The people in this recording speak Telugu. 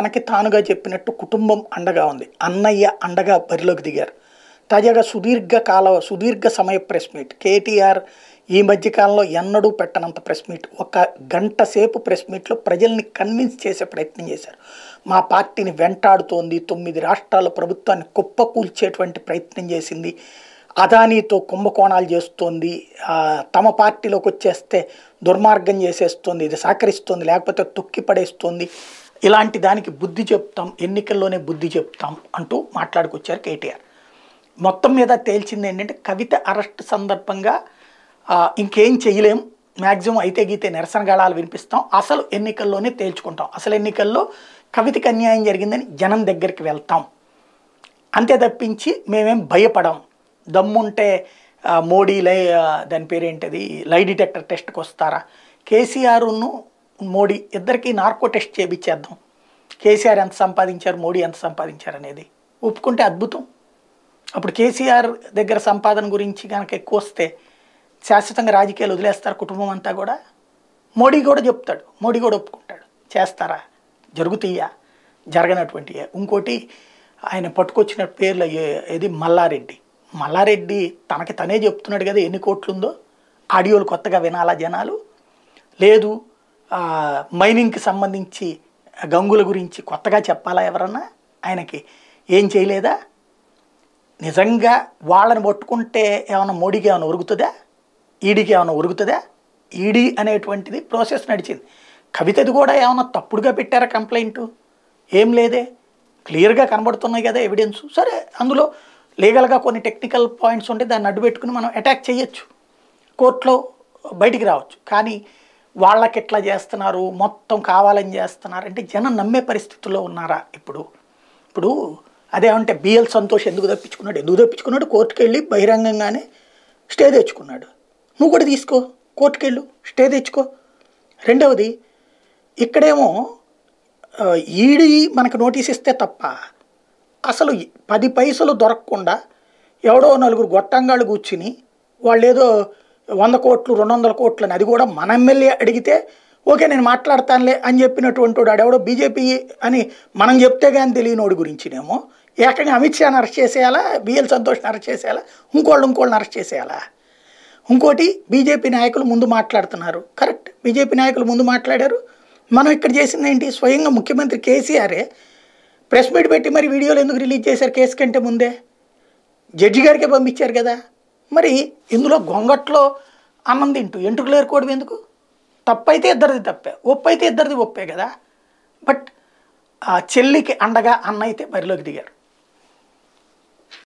తనకి తానుగా చెప్పినట్టు కుటుంబం అండగా ఉంది అన్నయ్య అండగా బరిలోకి దిగారు తాజాగా సుదీర్ఘ కాల సుదీర్ఘ సమయ ప్రెస్ మీట్ కేటీఆర్ ఈ మధ్యకాలంలో ఎన్నడూ పెట్టనంత ప్రెస్ మీట్ ఒక గంట సేపు ప్రెస్ మీట్లో ప్రజల్ని కన్విన్స్ చేసే ప్రయత్నం చేశారు మా పార్టీని వెంటాడుతోంది తొమ్మిది రాష్ట్రాల ప్రభుత్వాన్ని కుప్పకూల్చేటువంటి ప్రయత్నం చేసింది అదానీతో కుంభకోణాలు చేస్తోంది తమ పార్టీలోకి వచ్చేస్తే దుర్మార్గం చేసేస్తోంది ఇది సహకరిస్తోంది లేకపోతే తొక్కి పడేస్తోంది ఇలాంటి దానికి బుద్ధి చెప్తాం ఎన్నికల్లోనే బుద్ధి చెప్తాం అంటూ మాట్లాడుకొచ్చారు కేటీఆర్ మొత్తం మీద తేల్చింది ఏంటంటే కవిత అరెస్ట్ సందర్భంగా ఇంకేం చేయలేం మ్యాక్సిమం అయితే గీతే నిరసన గళాలు వినిపిస్తాం అసలు ఎన్నికల్లోనే తేల్చుకుంటాం అసలు ఎన్నికల్లో కవితకి అన్యాయం జరిగిందని జనం దగ్గరికి వెళ్తాం అంతే తప్పించి మేమేం భయపడం దమ్ముంటే మోడీ లై దాని పేరేంటిది లై డిటెక్టర్ టెస్ట్కి వస్తారా కేసీఆర్ను మోడీ ఇద్దరికీ నార్కో టెస్ట్ చేపించేద్దాం కేసీఆర్ ఎంత సంపాదించారు మోడీ ఎంత సంపాదించారు అనేది ఒప్పుకుంటే అద్భుతం అప్పుడు కేసీఆర్ దగ్గర సంపాదన గురించి కనుక ఎక్కువ వస్తే శాశ్వతంగా రాజకీయాలు వదిలేస్తారు కుటుంబం అంతా కూడా మోడీ కూడా చెప్తాడు మోడీ కూడా ఒప్పుకుంటాడు చేస్తారా జరుగుతాయా జరగనటువంటి ఇంకోటి ఆయన పట్టుకొచ్చిన పేర్లు ఏది మల్లారెడ్డి మల్లారెడ్డి తనకి తనే చెప్తున్నాడు కదా ఎన్ని కోట్లుందో ఆడియోలు కొత్తగా వినాలా జనాలు లేదు మైనింగ్కి సంబంధించి గంగుల గురించి కొత్తగా చెప్పాలా ఎవరన్నా ఆయనకి ఏం చేయలేదా నిజంగా వాళ్ళని పట్టుకుంటే ఏమైనా మోడీకి ఏమైనా ఉరుగుతుందా ఈడీకి ఏమైనా ఉరుగుతుందా ఈడీ అనేటువంటిది ప్రాసెస్ నడిచింది కవితది కూడా ఏమైనా తప్పుడుగా పెట్టారా కంప్లైంట్ ఏం లేదే క్లియర్గా కనబడుతున్నాయి కదా ఎవిడెన్స్ సరే అందులో లీగల్గా కొన్ని టెక్నికల్ పాయింట్స్ ఉంటే దాన్ని అడ్డుపెట్టుకుని మనం అటాక్ చేయొచ్చు కోర్టులో బయటికి రావచ్చు కానీ వాళ్ళకి ఎట్లా చేస్తున్నారు మొత్తం కావాలని చేస్తున్నారు అంటే జనం నమ్మే పరిస్థితుల్లో ఉన్నారా ఇప్పుడు ఇప్పుడు అదేమంటే బిఎల్ సంతోష్ ఎందుకు తప్పించుకున్నాడు ఎందుకు తప్పించుకున్నాడు కోర్టుకు వెళ్ళి బహిరంగంగానే స్టే తెచ్చుకున్నాడు నువ్వు కూడా తీసుకో కోర్టుకు వెళ్ళు స్టే తెచ్చుకో రెండవది ఇక్కడేమో ఈడీ మనకు నోటీస్ ఇస్తే తప్ప అసలు పది పైసలు దొరకకుండా ఎవడో నలుగురు గొట్టంగాళ్ళు కూర్చుని వాళ్ళు ఏదో వంద కోట్లు రెండు వందల కోట్లు అని అది కూడా మన ఎమ్మెల్యే అడిగితే ఓకే నేను మాట్లాడతానులే అని చెప్పినటువంటి వాడు ఎవడో బీజేపీ అని మనం చెప్తే కానీ తెలియనోడి గురించినేమో ఏకంగా అమిత్ షాని అరెస్ట్ చేసేయాలా బిఎల్ సంతోష్ని అరెస్ట్ చేసేయాలా ఇంకోళ్ళు ఇంకోళ్ళని అరెస్ట్ చేసేయాలా ఇంకోటి బీజేపీ నాయకులు ముందు మాట్లాడుతున్నారు కరెక్ట్ బీజేపీ నాయకులు ముందు మాట్లాడారు మనం ఇక్కడ చేసింది ఏంటి స్వయంగా ముఖ్యమంత్రి కేసీఆరే ప్రెస్ మీట్ పెట్టి మరి వీడియోలు ఎందుకు రిలీజ్ చేశారు కేసు కంటే ముందే జడ్జి గారికే పంపించారు కదా మరి ఇందులో గొంగట్లో అన్నం తింటూ ఎంట్రుకలు ఏరుకోవడం ఎందుకు తప్పైతే ఇద్దరిది తప్పే ఒప్పు అయితే ఇద్దరిది ఒప్పే కదా బట్ చెల్లికి అండగా అన్న అయితే బరిలోకి దిగారు